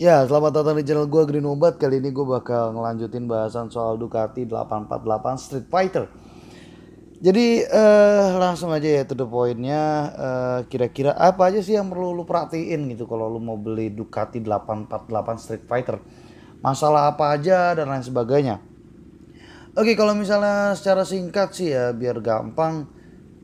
Ya, selamat datang di channel gue Green Obat. Kali ini gue bakal ngelanjutin bahasan soal Ducati 848 Street Fighter. Jadi eh, langsung aja ya to the pointnya. kira eh, kira-kira apa aja sih yang perlu lu perhatiin gitu kalau lu mau beli Ducati 848 Street Fighter? Masalah apa aja dan lain sebagainya. Oke, kalau misalnya secara singkat sih ya biar gampang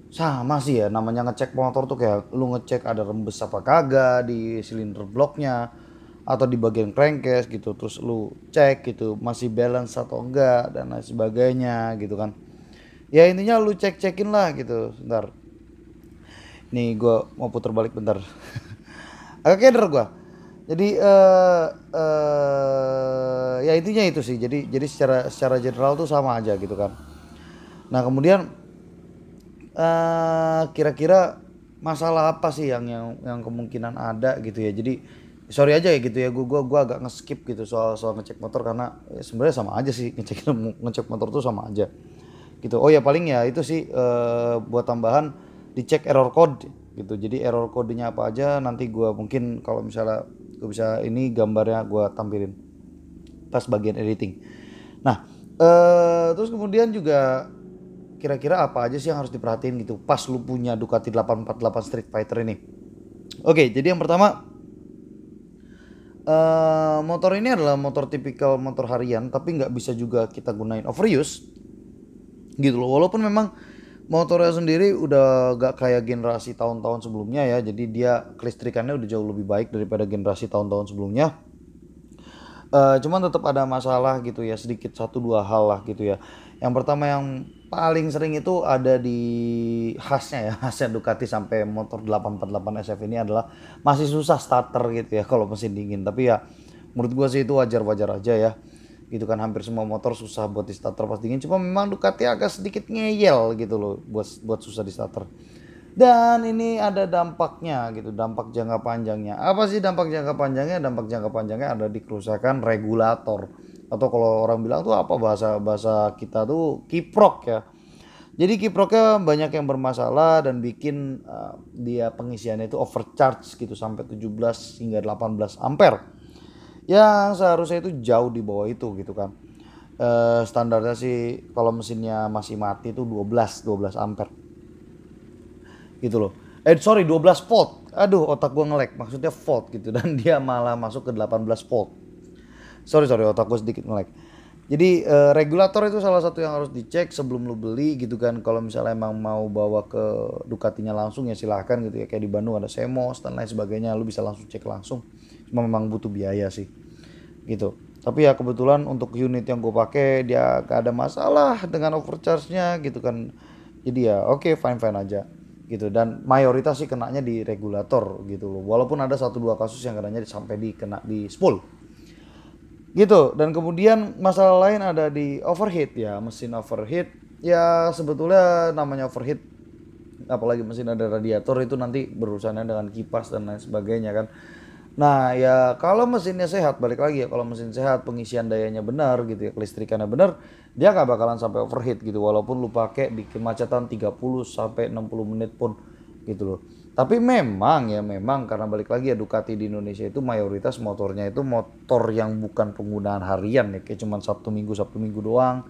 sama sih ya namanya ngecek motor tuh kayak lu ngecek ada rembes apa kagak di silinder bloknya atau di bagian crankcase gitu terus lu cek gitu masih balance atau enggak dan lain sebagainya gitu kan ya intinya lu cek cekin lah gitu sebentar nih gue mau putar balik bentar agak keder gua jadi uh, uh, ya intinya itu sih jadi jadi secara secara general tuh sama aja gitu kan nah kemudian eh, kira-kira uh, masalah apa sih yang yang yang kemungkinan ada gitu ya jadi sorry aja ya gitu ya gue gua gua agak ngeskip gitu soal soal ngecek motor karena ya sebenarnya sama aja sih ngecek ngecek motor tuh sama aja gitu oh ya paling ya itu sih e, buat tambahan dicek error code gitu jadi error codenya apa aja nanti gue mungkin kalau misalnya gue bisa ini gambarnya gue tampilin pas bagian editing nah e, terus kemudian juga kira-kira apa aja sih yang harus diperhatiin gitu pas lu punya Ducati 848 Street Fighter ini oke jadi yang pertama uh, motor ini adalah motor tipikal motor harian tapi nggak bisa juga kita gunain overuse gitu loh walaupun memang motornya sendiri udah gak kayak generasi tahun-tahun sebelumnya ya jadi dia kelistrikannya udah jauh lebih baik daripada generasi tahun-tahun sebelumnya uh, cuman tetap ada masalah gitu ya sedikit satu dua hal lah gitu ya yang pertama yang paling sering itu ada di khasnya ya khasnya Ducati sampai motor 848 SF ini adalah masih susah starter gitu ya kalau mesin dingin tapi ya menurut gue sih itu wajar-wajar aja ya gitu kan hampir semua motor susah buat di starter pas dingin cuma memang Ducati agak sedikit ngeyel gitu loh buat buat susah di starter dan ini ada dampaknya gitu, dampak jangka panjangnya. Apa sih dampak jangka panjangnya? Dampak jangka panjangnya ada di kerusakan regulator atau kalau orang bilang tuh apa bahasa bahasa kita tuh kiprok ya. Jadi kiproknya banyak yang bermasalah dan bikin uh, dia pengisiannya itu overcharge gitu sampai 17 hingga 18 ampere. Yang seharusnya itu jauh di bawah itu gitu kan. Uh, standarnya sih kalau mesinnya masih mati itu 12 12 ampere gitu loh. Eh sorry 12 volt. Aduh otak gue ngelek maksudnya volt gitu dan dia malah masuk ke 18 volt. Sorry sorry otak gue sedikit ngelek. Jadi eh, regulator itu salah satu yang harus dicek sebelum lo beli gitu kan. Kalau misalnya emang mau bawa ke Ducatinya langsung ya silahkan gitu ya. Kayak di Bandung ada Semos dan lain sebagainya. Lo bisa langsung cek langsung. Cuma memang butuh biaya sih. Gitu. Tapi ya kebetulan untuk unit yang gue pakai dia gak ada masalah dengan overcharge-nya gitu kan. Jadi ya oke okay, fine fine aja gitu dan mayoritas sih kenanya di regulator gitu loh walaupun ada satu dua kasus yang kenanya sampai di kena di spool gitu dan kemudian masalah lain ada di overheat ya mesin overheat ya sebetulnya namanya overheat apalagi mesin ada radiator itu nanti berurusannya dengan kipas dan lain sebagainya kan Nah ya kalau mesinnya sehat balik lagi ya kalau mesin sehat pengisian dayanya benar gitu ya kelistrikannya benar dia nggak bakalan sampai overheat gitu walaupun lu pakai di kemacetan 30 sampai 60 menit pun gitu loh. Tapi memang ya memang karena balik lagi ya Ducati di Indonesia itu mayoritas motornya itu motor yang bukan penggunaan harian ya kayak cuman Sabtu Minggu Sabtu Minggu doang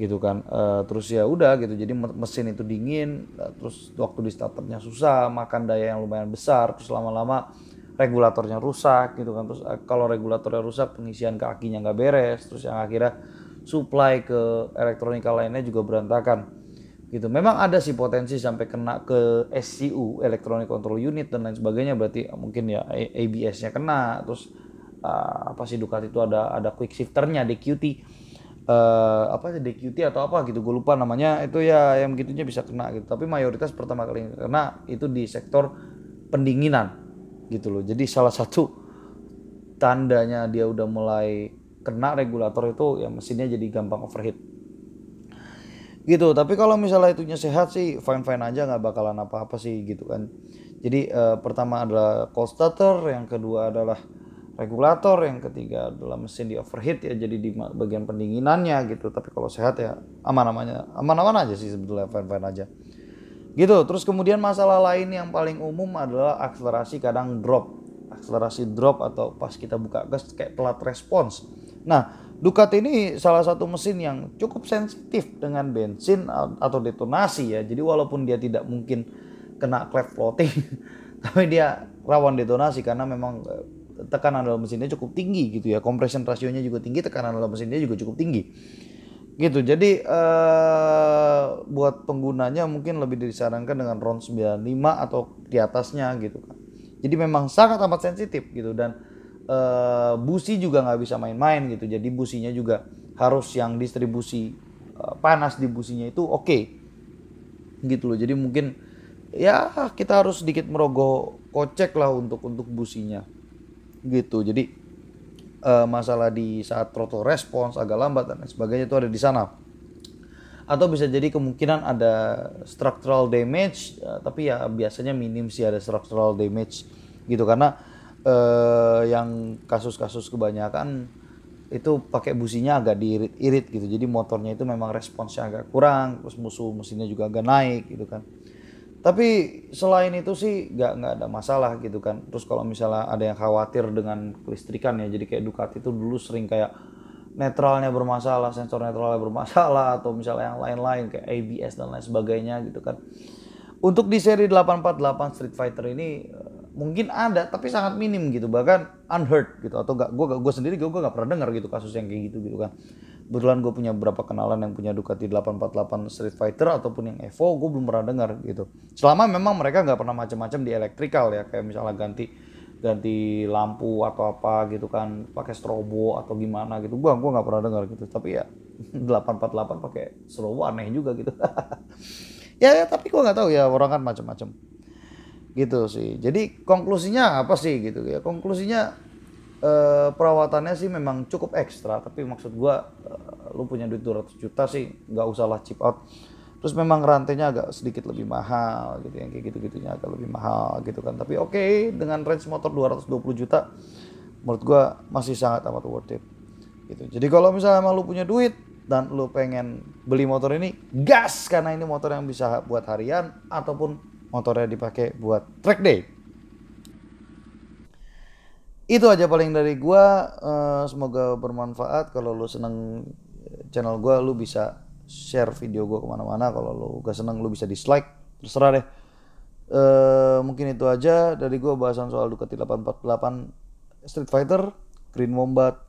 gitu kan e, terus ya udah gitu jadi mesin itu dingin eh, terus waktu di starternya susah makan daya yang lumayan besar terus lama-lama regulatornya rusak gitu kan terus eh, kalau regulatornya rusak pengisian ke akinya nggak beres terus yang akhirnya supply ke elektronika lainnya juga berantakan gitu memang ada sih potensi sampai kena ke SCU electronic control unit dan lain sebagainya berarti mungkin ya ABS-nya kena terus uh, apa sih Ducati itu ada ada quick shifternya DQT uh, eh, apa sih DQT atau apa gitu gue lupa namanya itu ya yang gitunya bisa kena gitu tapi mayoritas pertama kali kena itu di sektor pendinginan gitu loh jadi salah satu tandanya dia udah mulai kena regulator itu ya mesinnya jadi gampang overheat gitu tapi kalau misalnya itunya sehat sih fine fine aja nggak bakalan apa apa sih gitu kan jadi eh, pertama adalah cold starter yang kedua adalah regulator yang ketiga adalah mesin di overheat ya jadi di bagian pendinginannya gitu tapi kalau sehat ya aman aman aman aja sih sebetulnya fine fine aja gitu terus kemudian masalah lain yang paling umum adalah akselerasi kadang drop akselerasi drop atau pas kita buka gas kayak telat respons nah Ducati ini salah satu mesin yang cukup sensitif dengan bensin atau detonasi ya jadi walaupun dia tidak mungkin kena klep floating tapi dia rawan detonasi karena memang eh, tekanan dalam mesinnya cukup tinggi gitu ya compression rasionya juga tinggi tekanan dalam mesinnya juga cukup tinggi gitu jadi uh, buat penggunanya mungkin lebih disarankan dengan RON 95 atau di atasnya gitu kan jadi memang sangat amat sensitif gitu dan uh, busi juga nggak bisa main-main gitu jadi businya juga harus yang distribusi uh, panas di businya itu oke okay. gitu loh jadi mungkin ya kita harus sedikit merogoh kocek lah untuk untuk businya gitu jadi uh, masalah di saat throttle response agak lambat dan sebagainya itu ada di sana. Atau bisa jadi kemungkinan ada structural damage, uh, tapi ya biasanya minim sih ada structural damage gitu karena uh, yang kasus-kasus kebanyakan itu pakai businya agak diirit-irit gitu. Jadi motornya itu memang responsnya agak kurang, terus musuh mesinnya juga agak naik gitu kan. Tapi selain itu sih nggak nggak ada masalah gitu kan. Terus kalau misalnya ada yang khawatir dengan kelistrikan ya, jadi kayak Ducati itu dulu sering kayak netralnya bermasalah, sensor netralnya bermasalah atau misalnya yang lain-lain kayak ABS dan lain sebagainya gitu kan. Untuk di seri 848 Street Fighter ini eh, mungkin ada tapi sangat minim gitu bahkan unheard gitu atau gak gue gue sendiri gue gak pernah dengar gitu kasus yang kayak gitu gitu kan Kebetulan gue punya beberapa kenalan yang punya Ducati 848 Street Fighter ataupun yang Evo, gue belum pernah dengar gitu. Selama memang mereka nggak pernah macam-macam di elektrikal ya, kayak misalnya ganti ganti lampu atau apa gitu kan, pakai strobo atau gimana gitu. Gue gue nggak pernah dengar gitu. Tapi ya 848 pakai strobo aneh juga gitu. ya, ya tapi gue nggak tahu ya orang kan macam-macam gitu sih. Jadi konklusinya apa sih gitu ya? Konklusinya Eh, perawatannya sih memang cukup ekstra tapi maksud gua uh, lu punya duit 200 juta sih nggak usahlah chip out terus memang rantainya agak sedikit lebih mahal gitu yang kayak gitu-gitunya agak lebih mahal gitu kan tapi oke okay, dengan range motor 220 juta menurut gua masih sangat amat worth it gitu jadi kalau misalnya emang lu punya duit dan lu pengen beli motor ini gas karena ini motor yang bisa buat harian ataupun motornya dipakai buat track day itu aja paling dari gua uh, semoga bermanfaat kalau lu seneng channel gua lu bisa share video gua kemana-mana kalau lu gak seneng lu bisa dislike terserah deh uh, mungkin itu aja dari gua bahasan soal Ducati 848 Street Fighter Green Wombat